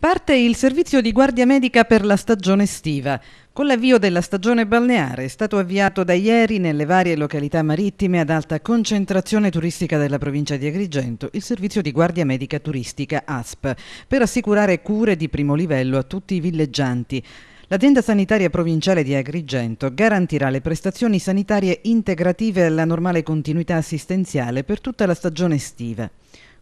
Parte il servizio di guardia medica per la stagione estiva. Con l'avvio della stagione balneare è stato avviato da ieri nelle varie località marittime ad alta concentrazione turistica della provincia di Agrigento il servizio di guardia medica turistica ASP per assicurare cure di primo livello a tutti i villeggianti. L'azienda sanitaria provinciale di Agrigento garantirà le prestazioni sanitarie integrative alla normale continuità assistenziale per tutta la stagione estiva.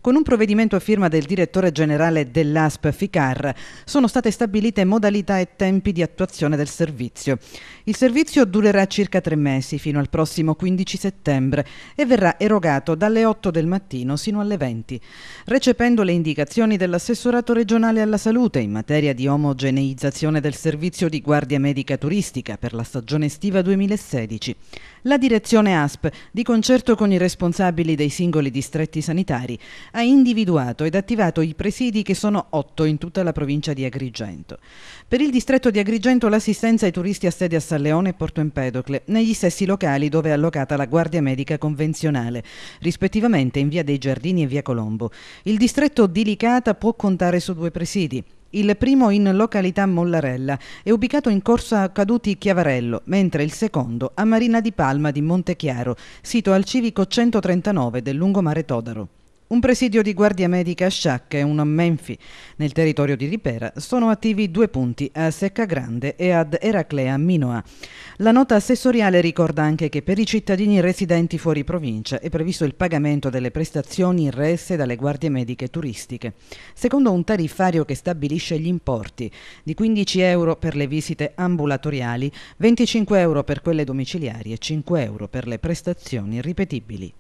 Con un provvedimento a firma del direttore generale dell'ASP Ficar sono state stabilite modalità e tempi di attuazione del servizio. Il servizio durerà circa tre mesi fino al prossimo 15 settembre e verrà erogato dalle 8 del mattino sino alle 20. Recependo le indicazioni dell'assessorato regionale alla salute in materia di omogeneizzazione del servizio di guardia medica turistica per la stagione estiva 2016, la direzione ASP, di concerto con i responsabili dei singoli distretti sanitari, ha individuato ed attivato i presidi che sono otto in tutta la provincia di Agrigento. Per il distretto di Agrigento l'assistenza ai turisti a sede a San Leone e Porto Empedocle, negli stessi locali dove è allocata la Guardia Medica Convenzionale, rispettivamente in via dei Giardini e via Colombo. Il distretto di Licata può contare su due presidi, il primo in località Mollarella è ubicato in corsa Caduti Chiavarello, mentre il secondo a Marina di Palma di Montechiaro, sito al civico 139 del lungomare Todaro. Un presidio di guardia medica a Sciacca e uno a Menfi. Nel territorio di Ripera sono attivi due punti a Secca Grande e ad Eraclea Minoa. La nota assessoriale ricorda anche che per i cittadini residenti fuori provincia è previsto il pagamento delle prestazioni resse dalle guardie mediche turistiche, secondo un tariffario che stabilisce gli importi di 15 euro per le visite ambulatoriali, 25 euro per quelle domiciliari e 5 euro per le prestazioni ripetibili.